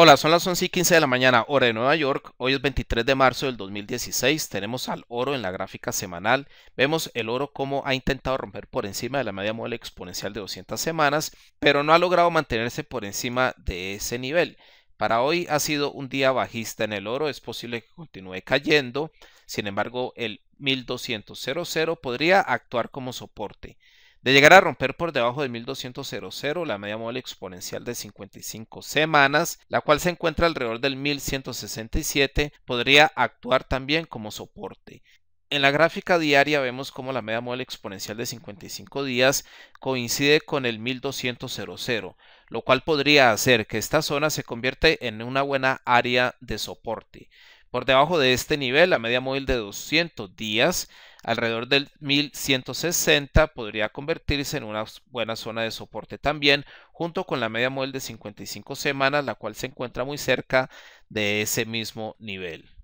Hola, son las 11 y 15 de la mañana, hora de Nueva York. Hoy es 23 de marzo del 2016. Tenemos al oro en la gráfica semanal. Vemos el oro como ha intentado romper por encima de la media móvil exponencial de 200 semanas, pero no ha logrado mantenerse por encima de ese nivel. Para hoy ha sido un día bajista en el oro, es posible que continúe cayendo, sin embargo el 1200 podría actuar como soporte. De llegar a romper por debajo de 1200, la media móvil exponencial de 55 semanas, la cual se encuentra alrededor del 1167, podría actuar también como soporte. En la gráfica diaria vemos cómo la media móvil exponencial de 55 días coincide con el 1200, lo cual podría hacer que esta zona se convierta en una buena área de soporte. Por debajo de este nivel, la media móvil de 200 días, alrededor del 1160, podría convertirse en una buena zona de soporte también, junto con la media móvil de 55 semanas, la cual se encuentra muy cerca de ese mismo nivel.